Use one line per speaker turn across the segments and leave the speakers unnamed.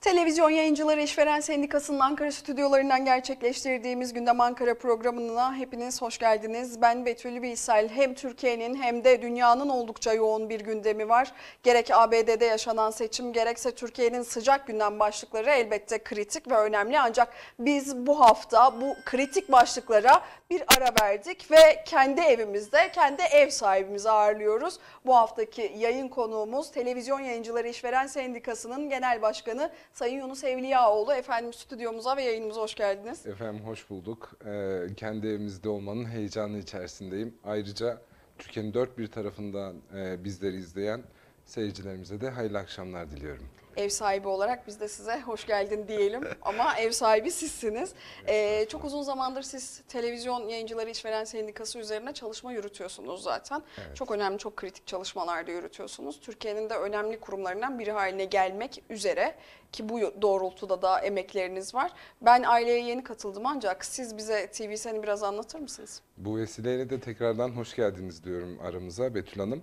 Televizyon Yayıncıları İşveren Sendikası'nın Ankara stüdyolarından gerçekleştirdiğimiz Gündem Ankara programına hepiniz hoş geldiniz. Ben Betül Biysel. Hem Türkiye'nin hem de dünyanın oldukça yoğun bir gündemi var. Gerek ABD'de yaşanan seçim gerekse Türkiye'nin sıcak gündem başlıkları elbette kritik ve önemli. Ancak biz bu hafta bu kritik başlıklara bir ara verdik ve kendi evimizde kendi ev sahibimizi ağırlıyoruz. Bu haftaki yayın konuğumuz Televizyon Yayıncıları İşveren Sendikası'nın Genel Başkanı Sayın Yunus Evliyaoğlu efendim stüdyomuza ve yayınımıza hoş geldiniz.
Efendim hoş bulduk. Ee, kendi evimizde olmanın heyecanı içerisindeyim. Ayrıca Türkiye'nin dört bir tarafından e, bizleri izleyen seyircilerimize de hayırlı akşamlar diliyorum
ev sahibi olarak biz de size hoş geldin diyelim ama ev sahibi sizsiniz. Ee, çok uzun zamandır siz televizyon yayıncıları işveren sendikası üzerine çalışma yürütüyorsunuz zaten. Evet. Çok önemli, çok kritik çalışmalar da yürütüyorsunuz. Türkiye'nin de önemli kurumlarından biri haline gelmek üzere ki bu doğrultuda da emekleriniz var. Ben aileye yeni katıldım ancak siz bize TV seni biraz anlatır mısınız?
Bu vesileyle de tekrardan hoş geldiniz diyorum aramıza Betül Hanım.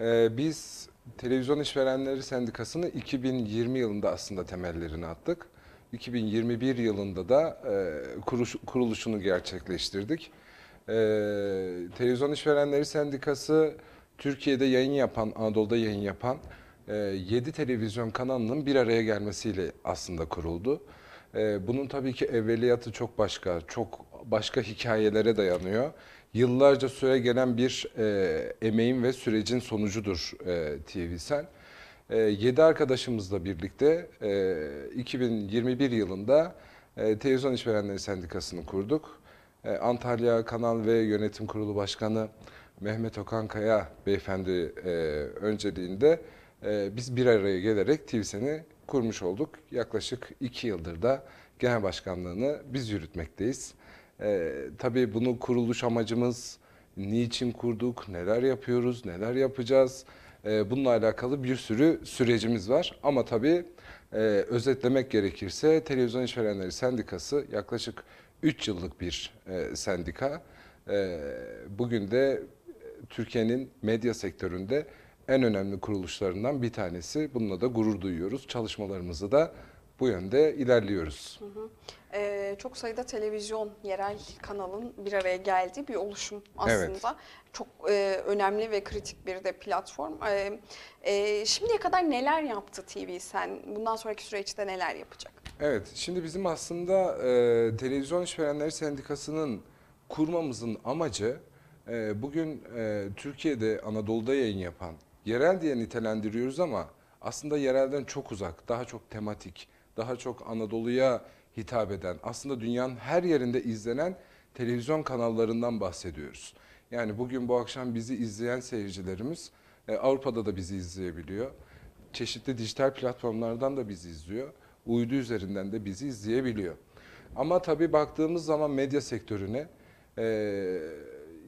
Ee, biz Televizyon İşverenleri Sendikası'nı 2020 yılında aslında temellerini attık. 2021 yılında da e, kuruş, kuruluşunu gerçekleştirdik. E, Televizyon İşverenleri Sendikası Türkiye'de yayın yapan, Anadolu'da yayın yapan e, 7 televizyon kanalının bir araya gelmesiyle aslında kuruldu. E, bunun tabii ki evveliyatı çok başka, çok başka hikayelere dayanıyor yıllarca süre gelen bir e, emeğin ve sürecin sonucudur e, TVSEN. E, 7 arkadaşımızla birlikte e, 2021 yılında e, Televizyon İşverenleri Sendikası'nı kurduk. E, Antalya Kanal ve Yönetim Kurulu Başkanı Mehmet Okan Kaya beyefendi e, önceliğinde e, biz bir araya gelerek TVSEN'i kurmuş olduk. Yaklaşık 2 yıldır da genel başkanlığını biz yürütmekteyiz. E, tabii bunu kuruluş amacımız, niçin kurduk, neler yapıyoruz, neler yapacağız. E, bununla alakalı bir sürü sürecimiz var. Ama tabii e, özetlemek gerekirse Televizyon İşverenleri Sendikası yaklaşık 3 yıllık bir e, sendika. E, bugün de Türkiye'nin medya sektöründe en önemli kuruluşlarından bir tanesi. Bununla da gurur duyuyoruz. Çalışmalarımızı da bu yönde ilerliyoruz.
Hı hı. Ee, çok sayıda televizyon, yerel kanalın bir araya geldiği bir oluşum aslında. Evet. Çok e, önemli ve kritik bir de platform. E, e, şimdiye kadar neler yaptı TV Sen? Bundan sonraki süreçte neler yapacak?
Evet, şimdi bizim aslında e, Televizyon İşverenleri Sendikası'nın kurmamızın amacı e, bugün e, Türkiye'de Anadolu'da yayın yapan, yerel diye nitelendiriyoruz ama aslında yerelden çok uzak, daha çok tematik, daha çok Anadolu'ya hitap eden, aslında dünyanın her yerinde izlenen televizyon kanallarından bahsediyoruz. Yani bugün bu akşam bizi izleyen seyircilerimiz e, Avrupa'da da bizi izleyebiliyor. Çeşitli dijital platformlardan da bizi izliyor. Uydu üzerinden de bizi izleyebiliyor. Ama tabii baktığımız zaman medya sektörüne e,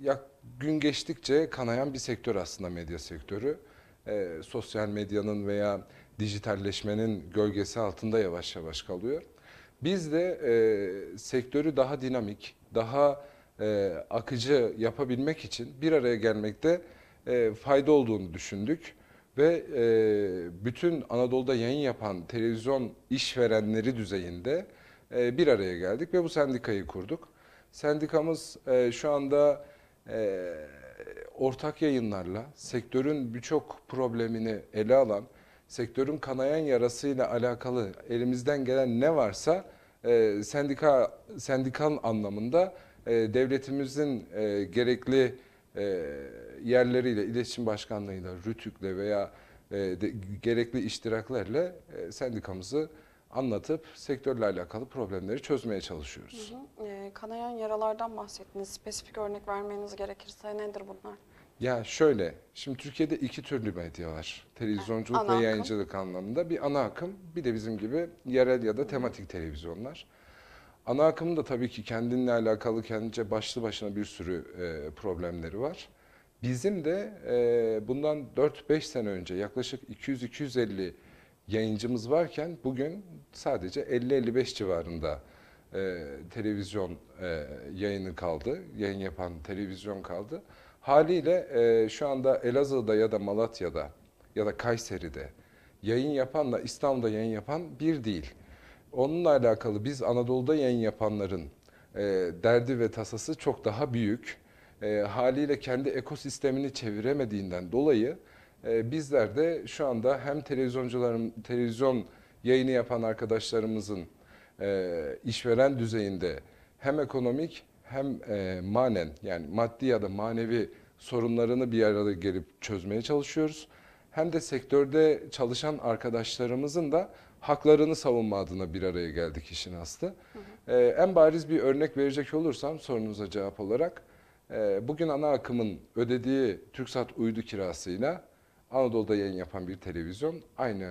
ya, gün geçtikçe kanayan bir sektör aslında medya sektörü. E, sosyal medyanın veya dijitalleşmenin gölgesi altında yavaş yavaş kalıyor. Biz de e, sektörü daha dinamik, daha e, akıcı yapabilmek için bir araya gelmekte e, fayda olduğunu düşündük. Ve e, bütün Anadolu'da yayın yapan televizyon işverenleri düzeyinde e, bir araya geldik ve bu sendikayı kurduk. Sendikamız e, şu anda e, ortak yayınlarla sektörün birçok problemini ele alan sektörün kanayan yarasıyla alakalı elimizden gelen ne varsa e, sendika sendikan anlamında e, devletimizin e, gerekli e, yerleriyle, iletişim başkanlığıyla, RÜTÜK'le veya e, de, gerekli iştiraklerle e, sendikamızı anlatıp sektörle alakalı problemleri çözmeye çalışıyoruz.
Hı hı. E, kanayan yaralardan bahsettiniz. Spesifik örnek vermeniz gerekirse nedir bunlar?
Ya şöyle, şimdi Türkiye'de iki türlü medya var. Televizyonculuk ana ve akım. yayıncılık anlamında. Bir ana akım, bir de bizim gibi yerel ya da tematik televizyonlar. Ana akım da tabii ki kendinle alakalı, kendince başlı başına bir sürü e, problemleri var. Bizim de e, bundan 4-5 sene önce yaklaşık 200-250 yayıncımız varken bugün sadece 50-55 civarında e, televizyon e, yayını kaldı, yayın yapan televizyon kaldı. Haliyle e, şu anda Elazığ'da ya da Malatya'da ya da Kayseri'de yayın yapanla İstanbul'da yayın yapan bir değil. Onunla alakalı biz Anadolu'da yayın yapanların e, derdi ve tasası çok daha büyük. E, haliyle kendi ekosistemini çeviremediğinden dolayı e, bizler de şu anda hem televizyoncuların televizyon yayını yapan arkadaşlarımızın e, işveren düzeyinde hem ekonomik hem e, manen yani maddi ya da manevi sorunlarını bir arada gelip çözmeye çalışıyoruz. Hem de sektörde çalışan arkadaşlarımızın da haklarını savunma adına bir araya geldik işin aslı. Hı hı. Ee, en bariz bir örnek verecek olursam sorunuza cevap olarak e, bugün ana akımın ödediği TürkSat uydu kirasıyla Anadolu'da yayın yapan bir televizyon aynı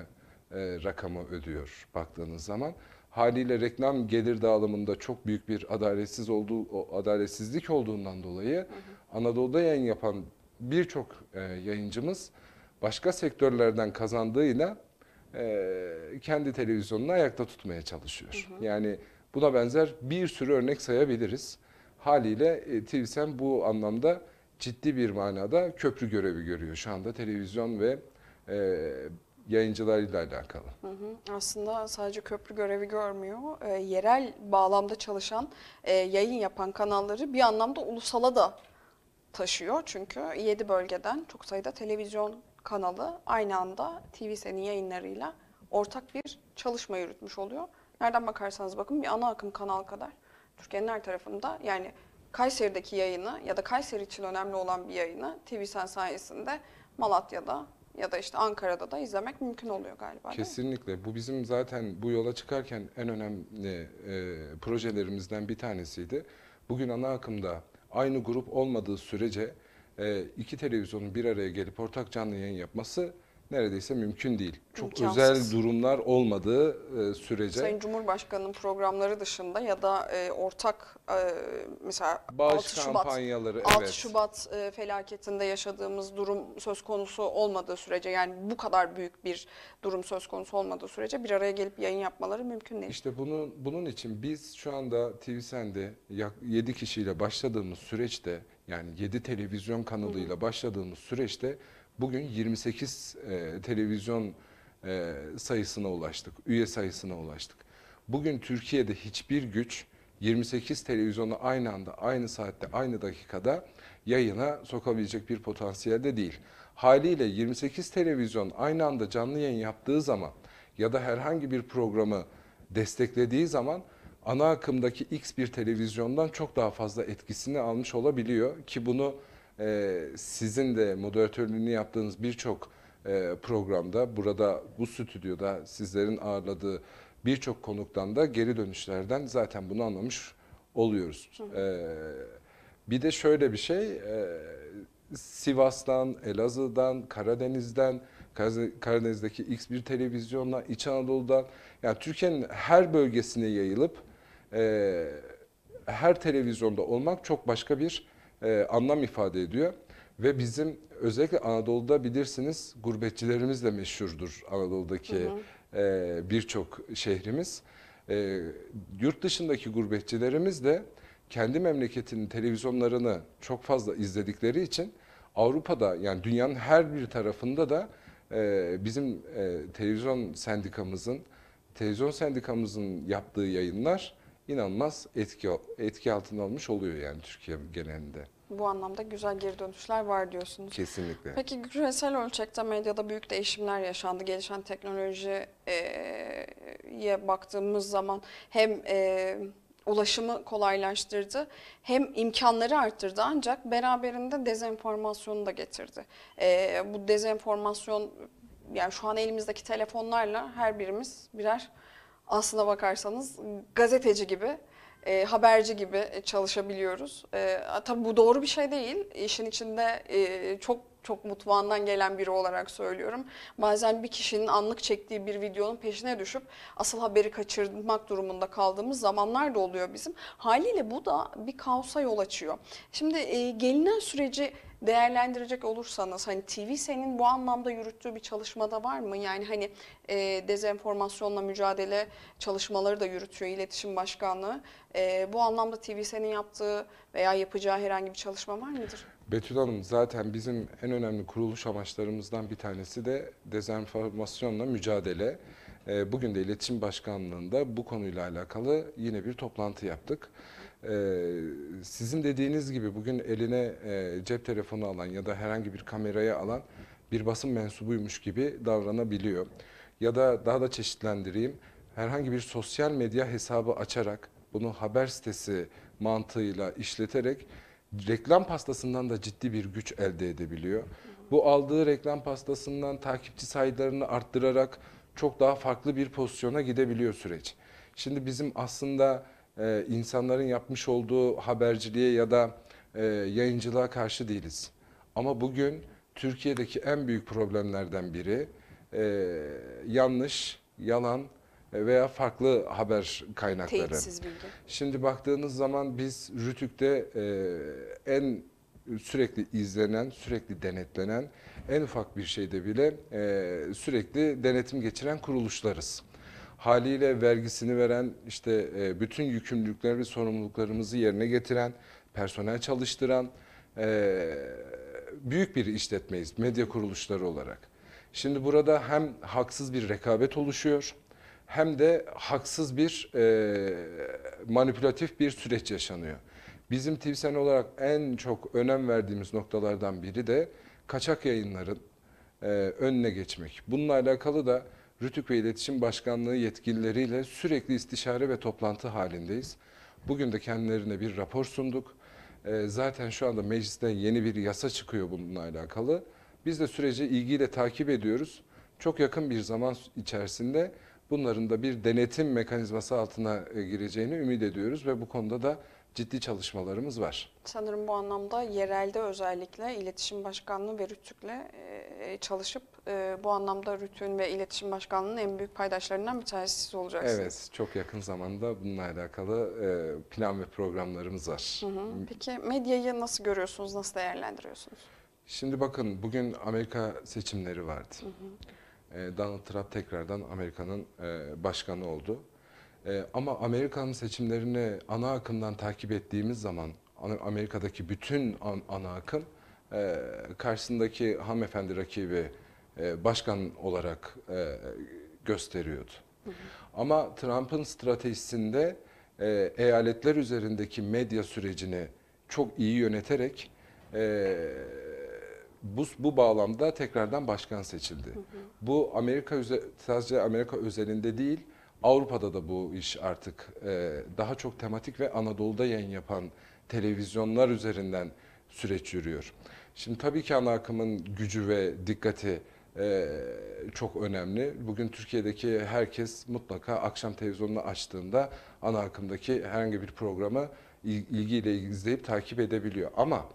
e, rakamı ödüyor baktığınız zaman haliyle reklam gelir dağılımında çok büyük bir adaletsiz olduğu adaletsizlik olduğundan dolayı Anadolu'da yayın yapan birçok e, yayıncımız başka sektörlerden kazandığıyla e, kendi televizyonunu ayakta tutmaya çalışıyor. Hı hı. Yani buna benzer bir sürü örnek sayabiliriz. Haliyle e, TVSEM bu anlamda ciddi bir manada köprü görevi görüyor şu anda televizyon ve e, yayıncılarıyla alakalı.
Hı hı. Aslında sadece köprü görevi görmüyor. E, yerel bağlamda çalışan, e, yayın yapan kanalları bir anlamda ulusala da taşıyor. Çünkü 7 bölgeden çok sayıda televizyon kanalı aynı anda TV Sen'in yayınlarıyla ortak bir çalışma yürütmüş oluyor. Nereden bakarsanız bakın bir ana akım kanal kadar Türkiye'nin her tarafında yani Kayseri'deki yayını ya da Kayseri için önemli olan bir yayını TV Sen sayesinde Malatya'da, ya da işte Ankara'da da izlemek mümkün oluyor galiba.
Kesinlikle. Bu bizim zaten bu yola çıkarken en önemli e, projelerimizden bir tanesiydi. Bugün ana akımda aynı grup olmadığı sürece e, iki televizyonun bir araya gelip ortak canlı yayın yapması neredeyse mümkün değil. Çok İmkansız. özel durumlar olmadığı e, sürece. Sayın
Cumhurbaşkanı'nın programları dışında ya da e, ortak e, mesela Bağış 6 Şubat, 6 evet. Şubat felaketinde yaşadığımız durum söz konusu olmadığı sürece yani bu kadar büyük bir durum söz konusu olmadığı sürece bir araya gelip yayın yapmaları mümkün değil.
İşte bunun, bunun için biz şu anda TV Sen'de 7 kişiyle başladığımız süreçte yani 7 televizyon kanalıyla başladığımız süreçte Bugün 28 e, televizyon e, sayısına ulaştık, üye sayısına ulaştık. Bugün Türkiye'de hiçbir güç 28 televizyonu aynı anda, aynı saatte, aynı dakikada yayına sokabilecek bir potansiyelde değil. Haliyle 28 televizyon aynı anda canlı yayın yaptığı zaman ya da herhangi bir programı desteklediği zaman ana akımdaki X bir televizyondan çok daha fazla etkisini almış olabiliyor ki bunu e, sizin de moderatörlüğünü yaptığınız birçok e, programda burada bu stüdyoda sizlerin ağırladığı birçok konuktan da geri dönüşlerden zaten bunu anlamış oluyoruz. E, bir de şöyle bir şey e, Sivas'tan, Elazığ'dan, Karadeniz'den, Karadeniz'deki X1 televizyonla, İç Anadolu'dan yani Türkiye'nin her bölgesine yayılıp e, her televizyonda olmak çok başka bir e, anlam ifade ediyor. Ve bizim özellikle Anadolu'da bilirsiniz gurbetçilerimizle meşhurdur Anadolu'daki e, birçok şehrimiz. E, yurt dışındaki gurbetçilerimiz de kendi memleketinin televizyonlarını çok fazla izledikleri için Avrupa'da yani dünyanın her bir tarafında da e, bizim e, televizyon sendikamızın televizyon sendikamızın yaptığı yayınlar inanılmaz etki etki altına almış oluyor yani Türkiye genelinde
bu anlamda güzel geri dönüşler var diyorsunuz. Kesinlikle. Peki küresel ölçekte medyada büyük değişimler yaşandı. Gelişen teknolojiye baktığımız zaman hem e, ulaşımı kolaylaştırdı hem imkanları arttırdı ancak beraberinde dezenformasyonu da getirdi. E, bu dezenformasyon yani şu an elimizdeki telefonlarla her birimiz birer aslına bakarsanız gazeteci gibi e, haberci gibi e, çalışabiliyoruz. E, tabii bu doğru bir şey değil. İşin içinde e, çok çok mutfağından gelen biri olarak söylüyorum. Bazen bir kişinin anlık çektiği bir videonun peşine düşüp asıl haberi kaçırmak durumunda kaldığımız zamanlar da oluyor bizim. Haliyle bu da bir kaosa yol açıyor. Şimdi e, gelinen süreci değerlendirecek olursanız hani TV senin bu anlamda yürüttüğü bir çalışmada var mı? Yani hani e, dezenformasyonla mücadele çalışmaları da yürütüyor iletişim Başkanlığı. E, bu anlamda TV senin yaptığı veya yapacağı herhangi bir çalışma var mıdır?
Betül Hanım zaten bizim en önemli kuruluş amaçlarımızdan bir tanesi de dezenformasyonla mücadele. E, bugün de iletişim Başkanlığı'nda bu konuyla alakalı yine bir toplantı yaptık. Ee, sizin dediğiniz gibi bugün eline e, cep telefonu alan ya da herhangi bir kameraya alan bir basın mensubuymuş gibi davranabiliyor. Ya da daha da çeşitlendireyim herhangi bir sosyal medya hesabı açarak bunu haber sitesi mantığıyla işleterek reklam pastasından da ciddi bir güç elde edebiliyor. Bu aldığı reklam pastasından takipçi sayılarını arttırarak çok daha farklı bir pozisyona gidebiliyor süreç. Şimdi bizim aslında e, insanların yapmış olduğu haberciliğe ya da e, yayıncılığa karşı değiliz. Ama bugün Türkiye'deki en büyük problemlerden biri e, yanlış, yalan veya farklı haber kaynakları. Teyitsiz bilgi. Şimdi baktığınız zaman biz Rütük'te e, en sürekli izlenen, sürekli denetlenen, en ufak bir şeyde bile e, sürekli denetim geçiren kuruluşlarız haliyle vergisini veren, işte e, bütün yükümlülükler ve sorumluluklarımızı yerine getiren, personel çalıştıran e, büyük bir işletmeyiz medya kuruluşları olarak. Şimdi burada hem haksız bir rekabet oluşuyor hem de haksız bir e, manipülatif bir süreç yaşanıyor. Bizim TİVSEN olarak en çok önem verdiğimiz noktalardan biri de kaçak yayınların e, önüne geçmek. Bununla alakalı da Rütük ve İletişim Başkanlığı yetkilileriyle sürekli istişare ve toplantı halindeyiz. Bugün de kendilerine bir rapor sunduk. Ee, zaten şu anda mecliste yeni bir yasa çıkıyor bununla alakalı. Biz de süreci ilgiyle takip ediyoruz. Çok yakın bir zaman içerisinde bunların da bir denetim mekanizması altına e, gireceğini ümit ediyoruz ve bu konuda da ciddi çalışmalarımız var.
Sanırım bu anlamda yerelde özellikle iletişim Başkanlığı ve Rütük'le e, e, çalışıp e, bu anlamda Rütük'ün ve iletişim Başkanlığı'nın en büyük paydaşlarından bir tanesi siz olacaksınız. Evet,
çok yakın zamanda bununla alakalı plan ve programlarımız var. Hı hı.
Peki medyayı nasıl görüyorsunuz, nasıl değerlendiriyorsunuz?
Şimdi bakın bugün Amerika seçimleri vardı. Hı hı. Donald Trump tekrardan Amerika'nın başkanı oldu e, ama Amerikan seçimlerini ana akımdan takip ettiğimiz zaman Amerika'daki bütün an, ana akım e, karşısındaki hanımefendi rakibi e, başkan olarak e, gösteriyordu. Hı hı. Ama Trump'ın stratejisinde e, eyaletler üzerindeki medya sürecini çok iyi yöneterek e, bu, bu bağlamda tekrardan başkan seçildi. Hı hı. Bu Amerika sadece Amerika özelinde değil Avrupa'da da bu iş artık e, daha çok tematik ve Anadolu'da yayın yapan televizyonlar üzerinden süreç yürüyor. Şimdi tabii ki ana akımın gücü ve dikkati e, çok önemli. Bugün Türkiye'deki herkes mutlaka akşam televizyonunu açtığında ana akımdaki herhangi bir programı ilgiyle izleyip takip edebiliyor. Ama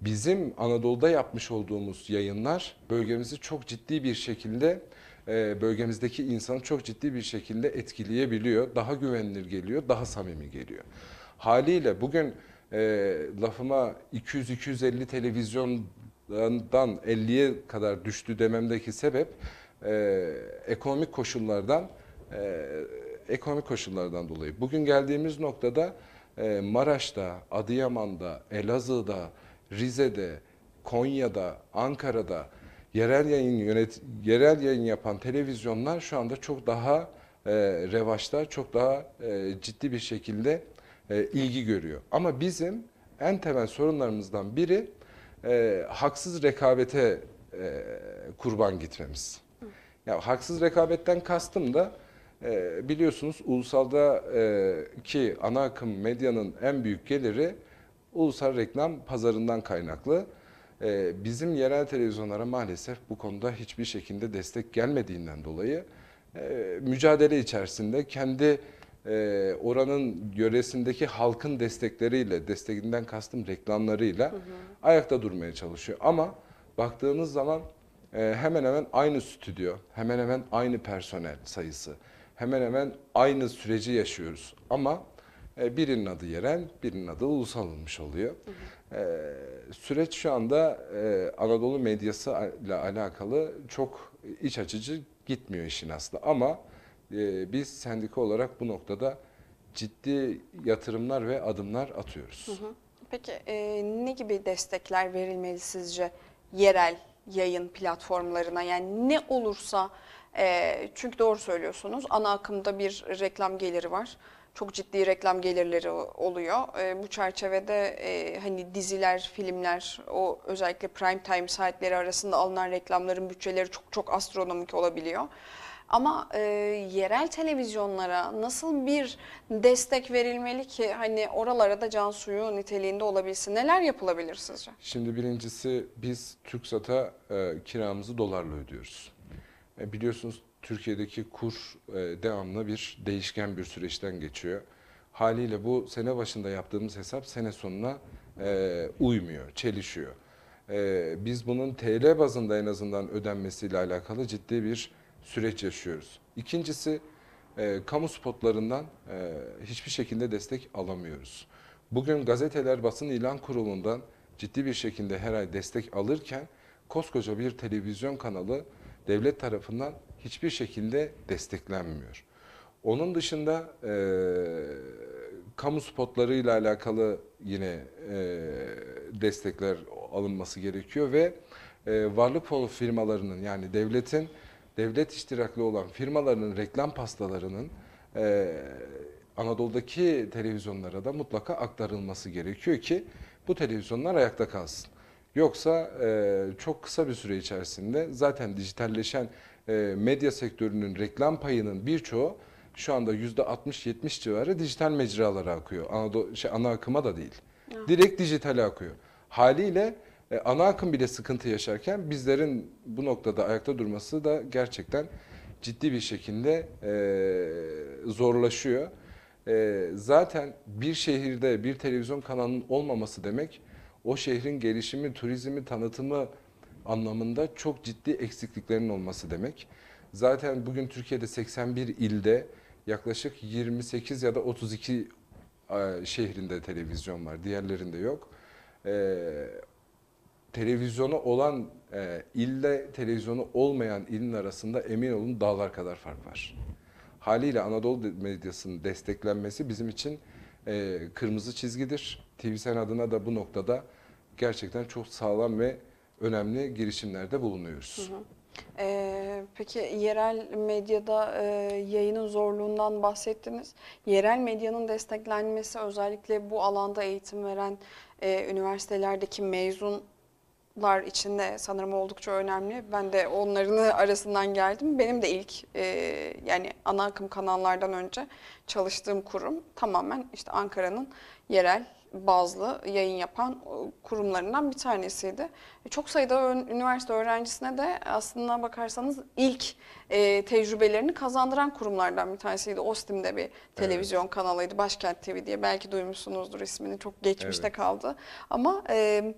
bizim Anadolu'da yapmış olduğumuz yayınlar bölgemizi çok ciddi bir şekilde e, bölgemizdeki insanı çok ciddi bir şekilde etkileyebiliyor. Daha güvenilir geliyor, daha samimi geliyor. Haliyle bugün e, lafıma 200-250 televizyondan 50'ye kadar düştü dememdeki sebep e, ekonomik koşullardan e, ekonomik koşullardan dolayı. Bugün geldiğimiz noktada e, Maraş'ta, Adıyaman'da, Elazığ'da, Rize'de, Konya'da, Ankara'da yerel yayın yönet yerel yayın yapan televizyonlar şu anda çok daha e, revaçta, çok daha e, ciddi bir şekilde e, ilgi görüyor. Ama bizim en temel sorunlarımızdan biri e, haksız rekabete e, kurban gitmemiz. Ya haksız rekabetten kastım da e, biliyorsunuz ulusalda e, ki ana akım medyanın en büyük geliri ulusal reklam pazarından kaynaklı. Ee, bizim yerel televizyonlara maalesef bu konuda hiçbir şekilde destek gelmediğinden dolayı e, mücadele içerisinde kendi e, oranın yöresindeki halkın destekleriyle, destekinden kastım reklamlarıyla hı hı. ayakta durmaya çalışıyor. Ama baktığınız zaman e, hemen hemen aynı stüdyo, hemen hemen aynı personel sayısı, hemen hemen aynı süreci yaşıyoruz. Ama birinin adı yerel, birinin adı ulusal olmuş oluyor. Hı hı. Ee, süreç şu anda e, Anadolu medyası ile alakalı çok iç açıcı gitmiyor işin aslında. Ama e, biz sendika olarak bu noktada ciddi yatırımlar ve adımlar atıyoruz. Hı
hı. Peki e, ne gibi destekler verilmeli sizce yerel yayın platformlarına? Yani ne olursa e, çünkü doğru söylüyorsunuz ana akımda bir reklam geliri var çok ciddi reklam gelirleri oluyor. E, bu çerçevede e, hani diziler, filmler, o özellikle prime time saatleri arasında alınan reklamların bütçeleri çok çok astronomik olabiliyor. Ama e, yerel televizyonlara nasıl bir destek verilmeli ki hani oralara da can suyu niteliğinde olabilsin? Neler yapılabilir sizce?
Şimdi birincisi biz TürkSat'a e, kiramızı dolarla ödüyoruz. E, biliyorsunuz Türkiye'deki kur e, devamlı bir değişken bir süreçten geçiyor. Haliyle bu sene başında yaptığımız hesap sene sonuna e, uymuyor, çelişiyor. E, biz bunun TL bazında en azından ödenmesiyle alakalı ciddi bir süreç yaşıyoruz. İkincisi e, kamu spotlarından e, hiçbir şekilde destek alamıyoruz. Bugün gazeteler basın ilan kurulundan ciddi bir şekilde her ay destek alırken koskoca bir televizyon kanalı devlet tarafından hiçbir şekilde desteklenmiyor. Onun dışında e, kamu spotlarıyla alakalı yine e, destekler alınması gerekiyor ve e, varlık fonu firmalarının yani devletin devlet iştiraklı olan firmalarının reklam pastalarının e, Anadolu'daki televizyonlara da mutlaka aktarılması gerekiyor ki bu televizyonlar ayakta kalsın. Yoksa e, çok kısa bir süre içerisinde zaten dijitalleşen e, medya sektörünün reklam payının birçoğu şu anda %60-70 civarı dijital mecralara akıyor. Anadolu, şey, ana akıma da değil. Ya. Ah. Direkt dijitale akıyor. Haliyle e, ana akım bile sıkıntı yaşarken bizlerin bu noktada ayakta durması da gerçekten ciddi bir şekilde e, zorlaşıyor. E, zaten bir şehirde bir televizyon kanalının olmaması demek o şehrin gelişimi, turizmi, tanıtımı anlamında çok ciddi eksikliklerin olması demek. Zaten bugün Türkiye'de 81 ilde yaklaşık 28 ya da 32 e, şehrinde televizyon var. Diğerlerinde yok. Ee, televizyonu olan e, ille televizyonu olmayan ilin arasında emin olun dağlar kadar fark var. Haliyle Anadolu medyasının desteklenmesi bizim için e, kırmızı çizgidir. TV Sen adına da bu noktada gerçekten çok sağlam ve önemli girişimlerde bulunuyoruz. Hı hı.
Ee, peki yerel medyada e, yayının zorluğundan bahsettiniz. Yerel medyanın desteklenmesi özellikle bu alanda eğitim veren e, üniversitelerdeki mezun içinde sanırım oldukça önemli. Ben de onların
arasından
geldim. Benim de ilk e, yani ana akım kanallardan önce çalıştığım kurum tamamen işte Ankara'nın yerel bazlı yayın yapan kurumlarından bir tanesiydi. E, çok sayıda üniversite öğrencisine de aslında bakarsanız ilk e, tecrübelerini kazandıran kurumlardan bir tanesiydi. Ostim'de bir televizyon evet. kanalıydı. Başkent TV diye belki duymuşsunuzdur ismini. Çok geçmişte evet. kaldı. Ama e,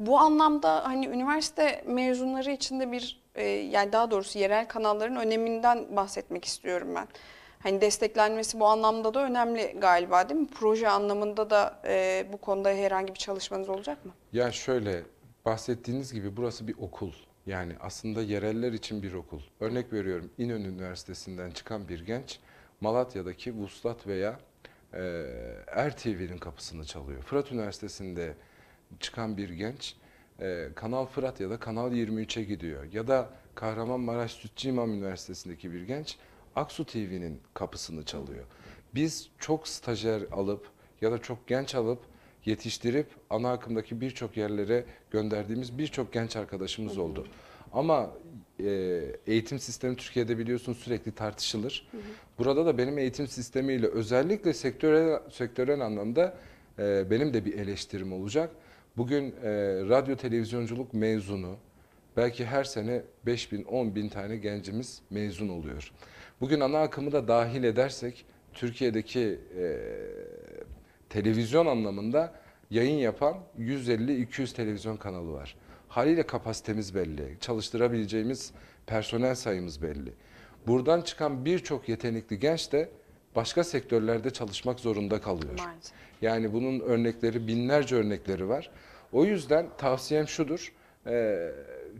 bu anlamda hani üniversite mezunları için de bir yani daha doğrusu yerel kanalların öneminden bahsetmek istiyorum ben hani desteklenmesi bu anlamda da önemli galiba değil mi? Proje anlamında da e, bu konuda herhangi bir çalışmanız olacak
mı? Ya şöyle bahsettiğiniz gibi burası bir okul. Yani aslında yereller için bir okul. Örnek veriyorum İnönü Üniversitesi'nden çıkan bir genç Malatya'daki Vuslat veya e, RTV'nin kapısını çalıyor. Fırat Üniversitesi'nde çıkan bir genç e, Kanal Fırat ya da Kanal 23'e gidiyor. Ya da Kahramanmaraş Sütçü İmam Üniversitesi'ndeki bir genç Aksu TV'nin kapısını çalıyor. Biz çok stajyer alıp ya da çok genç alıp yetiştirip ana akımdaki birçok yerlere gönderdiğimiz birçok genç arkadaşımız oldu. Ama e, eğitim sistemi Türkiye'de biliyorsun sürekli tartışılır. Burada da benim eğitim sistemiyle özellikle sektörel, sektörel anlamda e, benim de bir eleştirim olacak. Bugün e, radyo televizyonculuk mezunu belki her sene 5 bin 10 bin tane gencimiz mezun oluyor. Bugün ana akımı da dahil edersek Türkiye'deki e, televizyon anlamında yayın yapan 150-200 televizyon kanalı var. Haliyle kapasitemiz belli, çalıştırabileceğimiz personel sayımız belli. Buradan çıkan birçok yetenekli genç de başka sektörlerde çalışmak zorunda kalıyor. Yani bunun örnekleri binlerce örnekleri var. O yüzden tavsiyem şudur.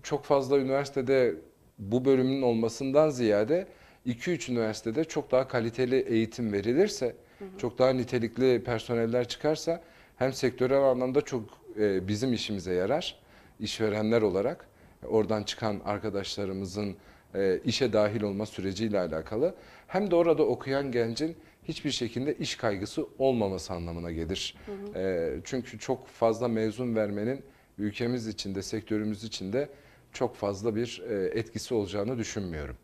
Çok fazla üniversitede bu bölümün olmasından ziyade 2-3 üniversitede çok daha kaliteli eğitim verilirse, hı hı. çok daha nitelikli personeller çıkarsa hem sektörel anlamda çok e, bizim işimize yarar işverenler olarak. Oradan çıkan arkadaşlarımızın e, işe dahil olma süreciyle alakalı. Hem de orada okuyan gencin hiçbir şekilde iş kaygısı olmaması anlamına gelir. Hı hı. E, çünkü çok fazla mezun vermenin ülkemiz içinde, sektörümüz içinde çok fazla bir e, etkisi olacağını düşünmüyorum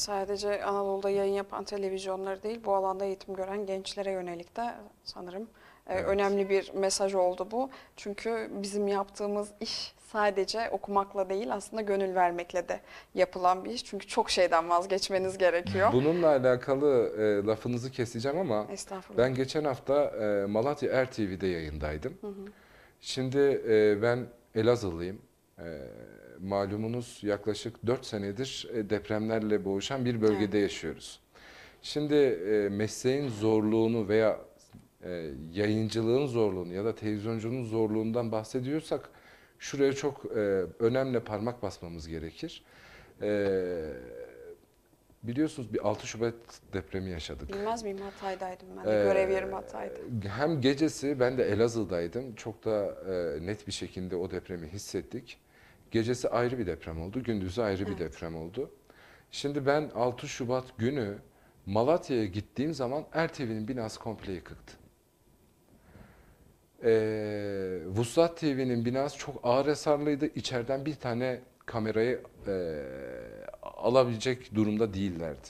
sadece Anadolu'da yayın yapan televizyonları değil, bu alanda eğitim gören gençlere yönelik de sanırım e, evet. önemli bir mesaj oldu bu. Çünkü bizim yaptığımız iş sadece okumakla değil aslında gönül vermekle de yapılan bir iş. Çünkü çok şeyden vazgeçmeniz gerekiyor.
Bununla alakalı e, lafınızı keseceğim ama ben geçen hafta e, Malatya ErTV'de yayındaydım. Hı hı. Şimdi e, ben Elazığlıyım. E, malumunuz yaklaşık 4 senedir e, depremlerle boğuşan bir bölgede evet. yaşıyoruz. Şimdi e, mesleğin zorluğunu veya e, yayıncılığın zorluğunu ya da televizyoncunun zorluğundan bahsediyorsak şuraya çok e, önemli parmak basmamız gerekir. biliyorsunuz bir 6 Şubat depremi yaşadık.
Bilmez miyim Hatay'daydım
ben de ee, görev yerim Hatay'da. Hem gecesi ben de Elazığ'daydım. Çok da e, net bir şekilde o depremi hissettik. Gecesi ayrı bir deprem oldu, gündüzü ayrı evet. bir deprem oldu. Şimdi ben 6 Şubat günü Malatya'ya gittiğim zaman Ertevi'nin binası komple yıkıktı. Ee, Vuslat TV'nin binası çok ağır hasarlıydı. İçeriden bir tane kamerayı e, alabilecek durumda değillerdi.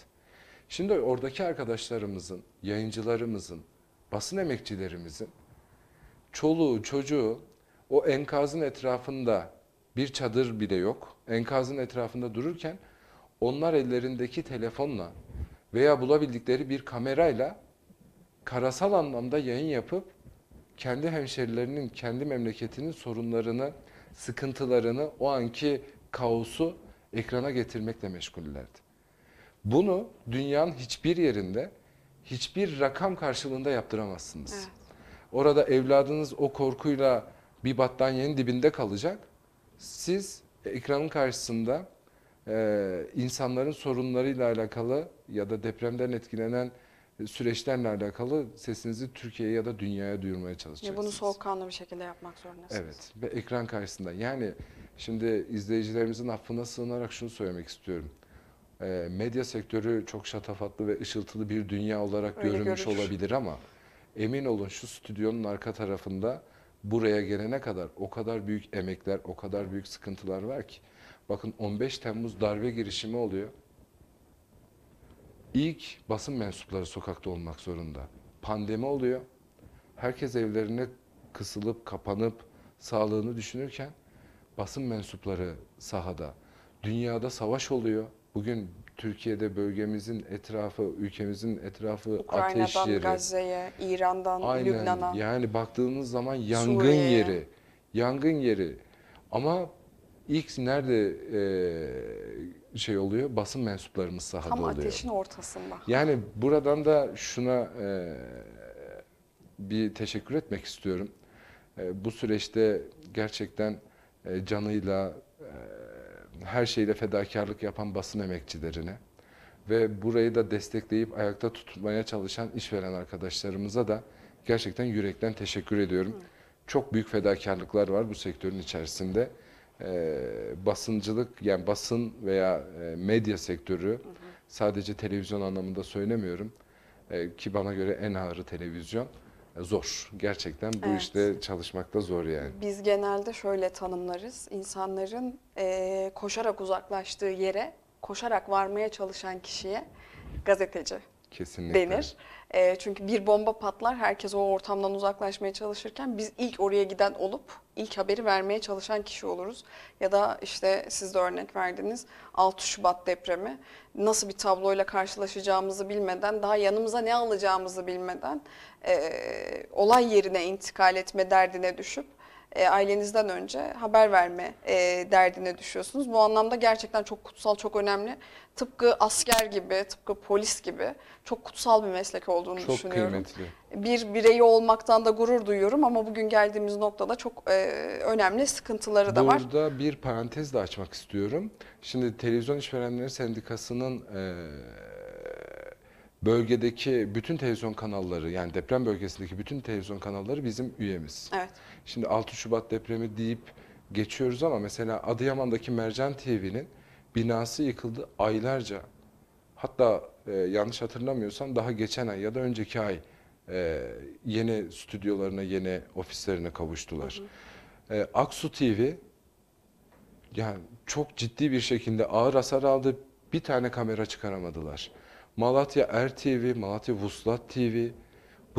Şimdi oradaki arkadaşlarımızın, yayıncılarımızın, basın emekçilerimizin çoluğu, çocuğu o enkazın etrafında bir çadır bile yok. Enkazın etrafında dururken onlar ellerindeki telefonla veya bulabildikleri bir kamerayla karasal anlamda yayın yapıp kendi hemşerilerinin, kendi memleketinin sorunlarını, sıkıntılarını, o anki kaosu ekrana getirmekle meşgullerdi. Bunu dünyanın hiçbir yerinde hiçbir rakam karşılığında yaptıramazsınız. Evet. Orada evladınız o korkuyla bir battaniyenin dibinde kalacak siz e, ekranın karşısında e, insanların sorunlarıyla alakalı ya da depremden etkilenen e, süreçlerle alakalı sesinizi Türkiye'ye ya da dünyaya duyurmaya çalışacaksınız. Ya bunu
soğukkanlı bir şekilde yapmak zorundasınız.
Evet ve ekran karşısında. Yani şimdi izleyicilerimizin affına sığınarak şunu söylemek istiyorum. E, medya sektörü çok şatafatlı ve ışıltılı bir dünya olarak Öyle görünmüş görür. olabilir ama emin olun şu stüdyonun arka tarafında buraya gelene kadar o kadar büyük emekler, o kadar büyük sıkıntılar var ki. Bakın 15 Temmuz darbe girişimi oluyor. İlk basın mensupları sokakta olmak zorunda. Pandemi oluyor. Herkes evlerine kısılıp kapanıp sağlığını düşünürken basın mensupları sahada. Dünyada savaş oluyor. Bugün Türkiye'de bölgemizin etrafı, ülkemizin etrafı Ukrayna'dan ateş yeri. Gazze'ye,
İran'dan Aynen. Lübnan'a.
Yani baktığınız zaman yangın Suriye'ye. yeri. Yangın yeri. Ama ilk nerede e, şey oluyor? Basın mensuplarımız sahada oluyor. Tam ateşin ortasında. Yani buradan da şuna e, bir teşekkür etmek istiyorum. E, bu süreçte gerçekten e, canıyla, her şeyle fedakarlık yapan basın emekçilerine ve burayı da destekleyip ayakta tutmaya çalışan işveren arkadaşlarımıza da gerçekten yürekten teşekkür ediyorum. Çok büyük fedakarlıklar var bu sektörün içerisinde. Ee, basıncılık yani basın veya e, medya sektörü hı hı. sadece televizyon anlamında söylemiyorum. Ee, ki bana göre en ağırı televizyon zor. Gerçekten bu evet. işte çalışmak da zor yani.
Biz genelde şöyle tanımlarız. İnsanların e, koşarak uzaklaştığı yere, koşarak varmaya çalışan kişiye gazeteci
Kesinlikle. denir.
E, çünkü bir bomba patlar, herkes o ortamdan uzaklaşmaya çalışırken biz ilk oraya giden olup ilk haberi vermeye çalışan kişi oluruz. Ya da işte siz de örnek verdiniz 6 Şubat depremi nasıl bir tabloyla karşılaşacağımızı bilmeden, daha yanımıza ne alacağımızı bilmeden e, olay yerine intikal etme derdine düşüp e, ailenizden önce haber verme e, derdine düşüyorsunuz. Bu anlamda gerçekten çok kutsal, çok önemli. Tıpkı asker gibi, tıpkı polis gibi çok kutsal bir meslek olduğunu çok düşünüyorum. Çok kıymetli. Bir bireyi olmaktan da gurur duyuyorum ama bugün geldiğimiz noktada çok e, önemli sıkıntıları Burada da var.
Burada bir parantez de açmak istiyorum. Şimdi Televizyon İşverenleri Sendikası'nın e, bölgedeki bütün televizyon kanalları yani deprem bölgesindeki bütün televizyon kanalları bizim üyemiz. Evet. Şimdi 6 Şubat depremi deyip geçiyoruz ama mesela Adıyaman'daki Mercan TV'nin binası yıkıldı aylarca. Hatta e, yanlış hatırlamıyorsam daha geçen ay ya da önceki ay e, yeni stüdyolarına, yeni ofislerine kavuştular. E, Aksu TV yani çok ciddi bir şekilde ağır hasar aldı. Bir tane kamera çıkaramadılar. Malatya RTV, er Malatya Vuslat TV,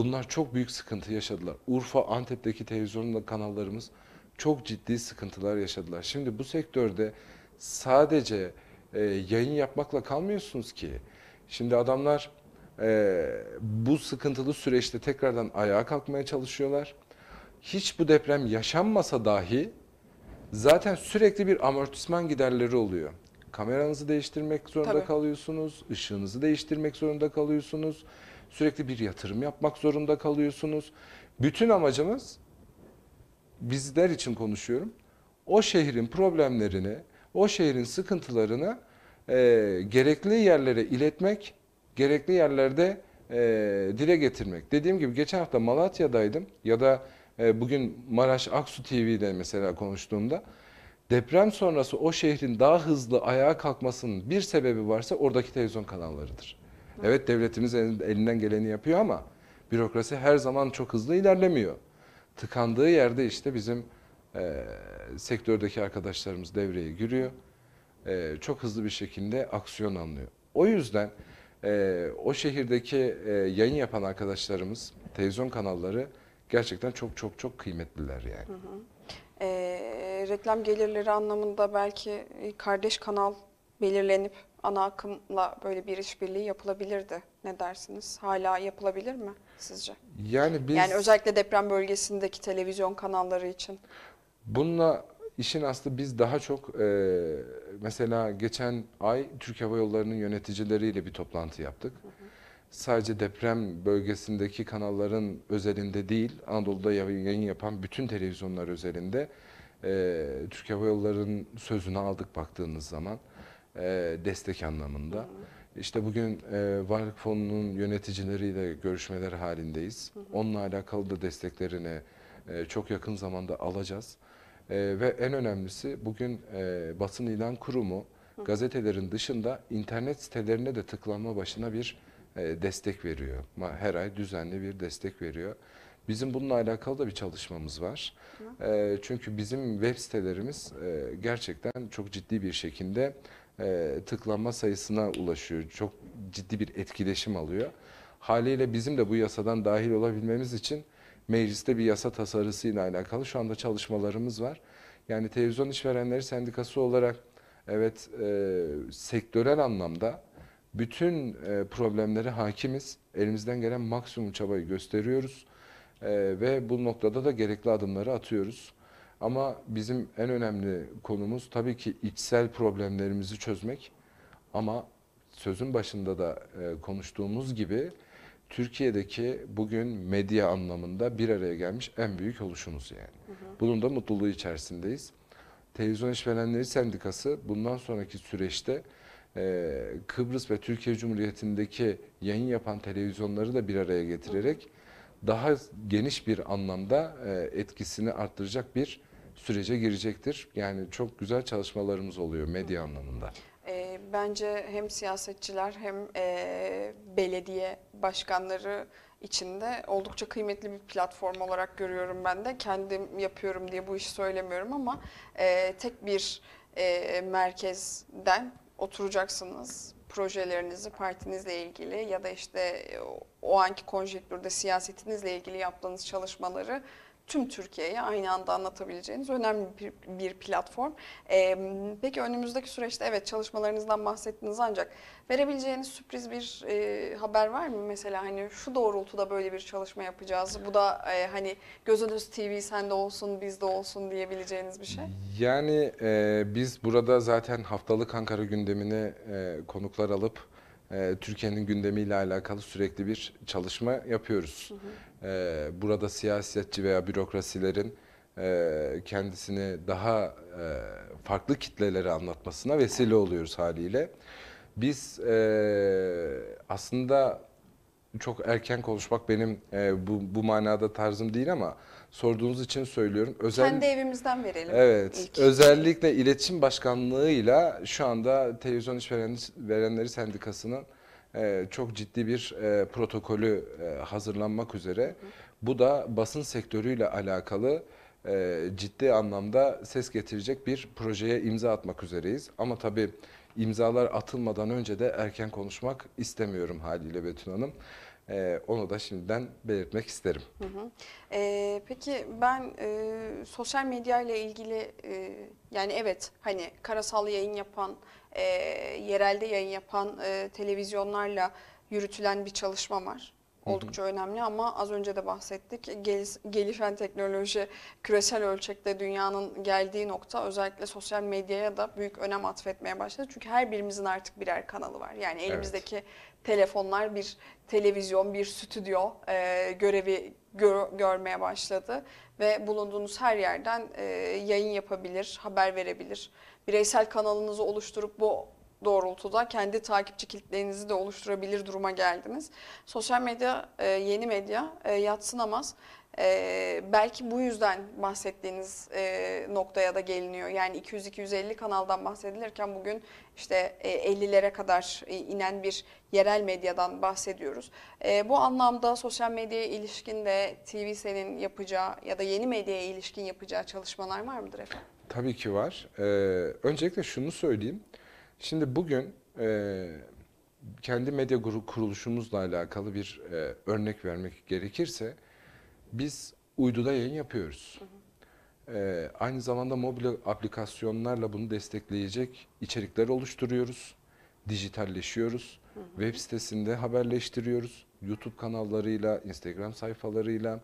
Bunlar çok büyük sıkıntı yaşadılar. Urfa, Antep'teki televizyon kanallarımız çok ciddi sıkıntılar yaşadılar. Şimdi bu sektörde sadece e, yayın yapmakla kalmıyorsunuz ki. Şimdi adamlar e, bu sıkıntılı süreçte tekrardan ayağa kalkmaya çalışıyorlar. Hiç bu deprem yaşanmasa dahi zaten sürekli bir amortisman giderleri oluyor. Kameranızı değiştirmek zorunda Tabii. kalıyorsunuz, ışığınızı değiştirmek zorunda kalıyorsunuz. Sürekli bir yatırım yapmak zorunda kalıyorsunuz. Bütün amacımız bizler için konuşuyorum. O şehrin problemlerini, o şehrin sıkıntılarını e, gerekli yerlere iletmek, gerekli yerlerde e, dile getirmek. Dediğim gibi geçen hafta Malatya'daydım ya da e, bugün Maraş Aksu TV'de mesela konuştuğumda deprem sonrası o şehrin daha hızlı ayağa kalkmasının bir sebebi varsa oradaki televizyon kanallarıdır. Evet devletimiz elinden geleni yapıyor ama bürokrasi her zaman çok hızlı ilerlemiyor. Tıkandığı yerde işte bizim e, sektördeki arkadaşlarımız devreye giriyor. E, çok hızlı bir şekilde aksiyon alınıyor. O yüzden e, o şehirdeki e, yayın yapan arkadaşlarımız, televizyon kanalları gerçekten çok çok çok kıymetliler yani.
Hı hı. E, reklam gelirleri anlamında belki kardeş kanal belirlenip ana akımla böyle bir işbirliği yapılabilirdi. Ne dersiniz? Hala yapılabilir mi sizce?
Yani biz yani
özellikle deprem bölgesindeki televizyon kanalları için.
Bununla işin aslı biz daha çok e, mesela geçen ay Türk Hava Yolları'nın yöneticileriyle bir toplantı yaptık. Hı hı. Sadece deprem bölgesindeki kanalların özelinde değil, Anadolu'da yayın yapan bütün televizyonlar özelinde e, Türk Hava Yolları'nın sözünü aldık baktığınız zaman e, destek anlamında. Hı hı. İşte bugün e, Varlık Fonu'nun yöneticileriyle görüşmeler halindeyiz. Hı hı. Onunla alakalı da desteklerini e, çok yakın zamanda alacağız. E, ve en önemlisi bugün e, Basın ilan Kurumu hı. gazetelerin dışında internet sitelerine de tıklanma başına bir e, destek veriyor. Her ay düzenli bir destek veriyor. Bizim bununla alakalı da bir çalışmamız var. E, çünkü bizim web sitelerimiz e, gerçekten çok ciddi bir şekilde e, tıklanma sayısına ulaşıyor. Çok ciddi bir etkileşim alıyor. Haliyle bizim de bu yasadan dahil olabilmemiz için mecliste bir yasa tasarısıyla alakalı şu anda çalışmalarımız var. Yani televizyon işverenleri sendikası olarak evet e, sektörel anlamda bütün e, problemleri hakimiz. Elimizden gelen maksimum çabayı gösteriyoruz. E, ve bu noktada da gerekli adımları atıyoruz. Ama bizim en önemli konumuz tabii ki içsel problemlerimizi çözmek. Ama sözün başında da e, konuştuğumuz gibi Türkiye'deki bugün medya anlamında bir araya gelmiş en büyük oluşumuz yani. Hı hı. Bunun da mutluluğu içerisindeyiz. Televizyon İşverenleri Sendikası bundan sonraki süreçte e, Kıbrıs ve Türkiye Cumhuriyeti'ndeki yayın yapan televizyonları da bir araya getirerek hı hı. daha geniş bir anlamda e, etkisini arttıracak bir sürece girecektir. Yani çok güzel çalışmalarımız oluyor medya anlamında.
E, bence hem siyasetçiler hem e, belediye başkanları içinde oldukça kıymetli bir platform olarak görüyorum ben de. Kendim yapıyorum diye bu işi söylemiyorum ama e, tek bir e, merkezden oturacaksınız projelerinizi partinizle ilgili ya da işte o anki konjektürde siyasetinizle ilgili yaptığınız çalışmaları tüm Türkiye'ye aynı anda anlatabileceğiniz önemli bir, bir platform. Ee, peki önümüzdeki süreçte evet çalışmalarınızdan bahsettiniz ancak verebileceğiniz sürpriz bir e, haber var mı? Mesela hani şu doğrultuda böyle bir çalışma yapacağız. Bu da e, hani Gözünüz TV sende olsun bizde olsun diyebileceğiniz bir şey.
Yani e, biz burada zaten haftalık Ankara gündemini e, konuklar alıp e, Türkiye'nin gündemiyle alakalı sürekli bir çalışma yapıyoruz. Hı hı. Ee, burada siyasetçi veya bürokrasilerin e, kendisini daha e, farklı kitlelere anlatmasına vesile oluyoruz haliyle. Biz e, aslında çok erken konuşmak benim bu, bu manada tarzım değil ama sorduğunuz için söylüyorum. Özel... Kendi
evimizden verelim. Evet. Ilk. Özellikle
iletişim başkanlığıyla şu anda televizyon işverenleri sendikasının e, çok ciddi bir e, protokolü e, hazırlanmak üzere. Hı. Bu da basın sektörüyle alakalı e, ciddi anlamda ses getirecek bir projeye imza atmak üzereyiz. Ama tabii imzalar atılmadan önce de erken konuşmak istemiyorum haliyle Betül Hanım. E, onu da şimdiden belirtmek isterim.
Hı hı. E, peki ben e, sosyal medya ile ilgili e, yani evet hani karasal yayın yapan, e, yerelde yayın yapan e, televizyonlarla yürütülen bir çalışma var oldukça Hı -hı. önemli ama az önce de bahsettik. Gel, gelişen teknoloji küresel ölçekte dünyanın geldiği nokta özellikle sosyal medyaya da büyük önem atfetmeye başladı. Çünkü her birimizin artık birer kanalı var. Yani elimizdeki evet. telefonlar bir televizyon, bir stüdyo e, görevi gör, görmeye başladı ve bulunduğunuz her yerden e, yayın yapabilir, haber verebilir. Bireysel kanalınızı oluşturup bu doğrultuda kendi takipçi kitlerinizi de oluşturabilir duruma geldiniz. Sosyal medya, e, yeni medya e, yatsınamaz. E, belki bu yüzden bahsettiğiniz e, noktaya da geliniyor. Yani 200-250 kanaldan bahsedilirken bugün işte e, 50'lere kadar e, inen bir yerel medyadan bahsediyoruz. E, bu anlamda sosyal medyaya ilişkin de TV Sen'in yapacağı ya da yeni medyaya ilişkin yapacağı çalışmalar var mıdır efendim?
Tabii ki var. Ee, öncelikle şunu söyleyeyim. Şimdi bugün e, kendi medya kuruluşumuzla alakalı bir e, örnek vermek gerekirse biz uyduda yayın yapıyoruz. E, aynı zamanda mobil aplikasyonlarla bunu destekleyecek içerikler oluşturuyoruz. Dijitalleşiyoruz. Hı hı. Web sitesinde haberleştiriyoruz. YouTube kanallarıyla, Instagram sayfalarıyla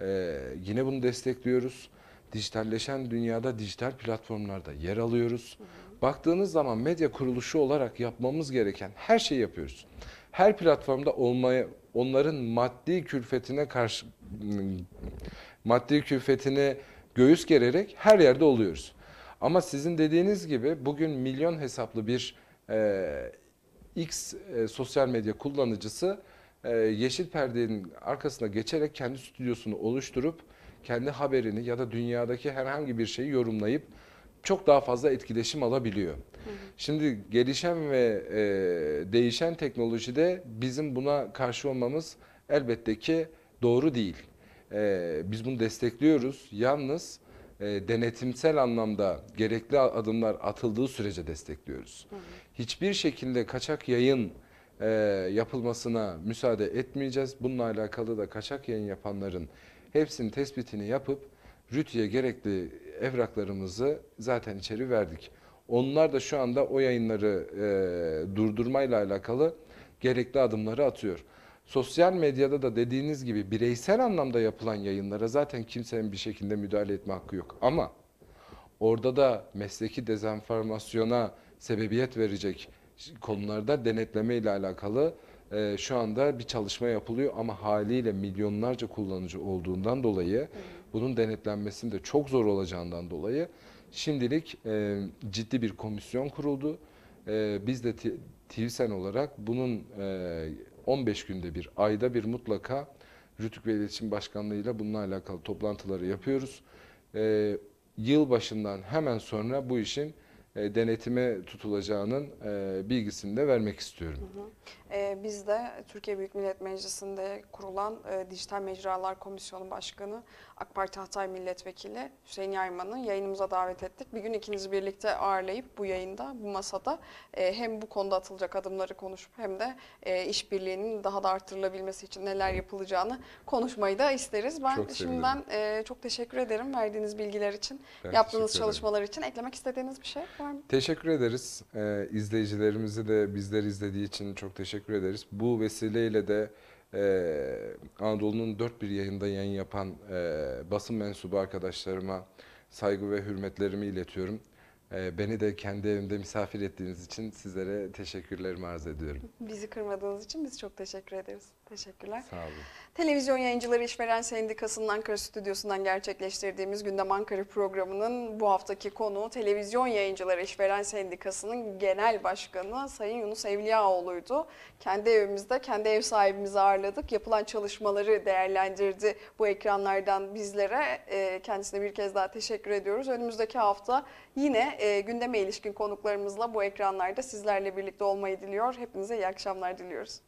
e, yine bunu destekliyoruz. Dijitalleşen dünyada dijital platformlarda yer alıyoruz. Hı hı baktığınız zaman medya kuruluşu olarak yapmamız gereken her şeyi yapıyoruz. Her platformda olmaya onların maddi külfetine karşı maddi külfetini göğüs gererek her yerde oluyoruz. Ama sizin dediğiniz gibi bugün milyon hesaplı bir e, X e, sosyal medya kullanıcısı e, yeşil perdenin arkasına geçerek kendi stüdyosunu oluşturup kendi haberini ya da dünyadaki herhangi bir şeyi yorumlayıp çok daha fazla etkileşim alabiliyor. Şimdi gelişen ve e, değişen teknolojide bizim buna karşı olmamız elbette ki doğru değil. E, biz bunu destekliyoruz. Yalnız e, denetimsel anlamda gerekli adımlar atıldığı sürece destekliyoruz. Hı hı. Hiçbir şekilde kaçak yayın e, yapılmasına müsaade etmeyeceğiz. Bununla alakalı da kaçak yayın yapanların hepsinin tespitini yapıp RÜTÜ'ye gerekli evraklarımızı zaten içeri verdik. Onlar da şu anda o yayınları e, durdurmayla alakalı gerekli adımları atıyor. Sosyal medyada da dediğiniz gibi bireysel anlamda yapılan yayınlara zaten kimsenin bir şekilde müdahale etme hakkı yok. Ama orada da mesleki dezenformasyona sebebiyet verecek konularda denetleme ile alakalı e, şu anda bir çalışma yapılıyor ama haliyle milyonlarca kullanıcı olduğundan dolayı bunun denetlenmesinin de çok zor olacağından dolayı şimdilik e, ciddi bir komisyon kuruldu. E, biz de TİVSEN olarak bunun e, 15 günde bir, ayda bir mutlaka Rütük ve İletişim Başkanlığı ile bununla alakalı toplantıları yapıyoruz. E, yıl başından hemen sonra bu işin e, denetime tutulacağının e, bilgisini de vermek istiyorum.
Hı hı. E, biz de Türkiye Büyük Millet Meclisi'nde kurulan Dijital Mecralar Komisyonu Başkanı AK Parti Hatay Milletvekili Hüseyin Yayman'ı yayınımıza davet ettik. Bir gün ikinizi birlikte ağırlayıp bu yayında, bu masada e, hem bu konuda atılacak adımları konuşup hem de e, işbirliğinin daha da artırılabilmesi için neler yapılacağını konuşmayı da isteriz. Ben çok şimdiden e, çok teşekkür ederim verdiğiniz bilgiler için, ben yaptığınız çalışmalar için. Eklemek istediğiniz bir şey var mı?
Teşekkür ederiz. İzleyicilerimizi de bizler izlediği için çok teşekkür ederiz. Bu vesileyle de e, Anadolu'nun dört bir yayında yayın yapan e, basın mensubu arkadaşlarıma saygı ve hürmetlerimi iletiyorum. E, beni de kendi evimde misafir ettiğiniz için sizlere teşekkürlerimi arz ediyorum.
Bizi kırmadığınız için biz çok teşekkür ederiz. Teşekkürler. Sağ olun. Televizyon Yayıncıları İşveren Sendikası'nın Ankara Stüdyosu'ndan gerçekleştirdiğimiz Gündem Ankara programının bu haftaki konu Televizyon Yayıncıları İşveren Sendikası'nın Genel Başkanı Sayın Yunus Evliyaoğlu'ydu. Kendi evimizde, kendi ev sahibimizi ağırladık. Yapılan çalışmaları değerlendirdi bu ekranlardan bizlere. Ee, kendisine bir kez daha teşekkür ediyoruz. Önümüzdeki hafta yine e, gündeme ilişkin konuklarımızla bu ekranlarda sizlerle birlikte olmayı
diliyor. Hepinize iyi akşamlar diliyoruz.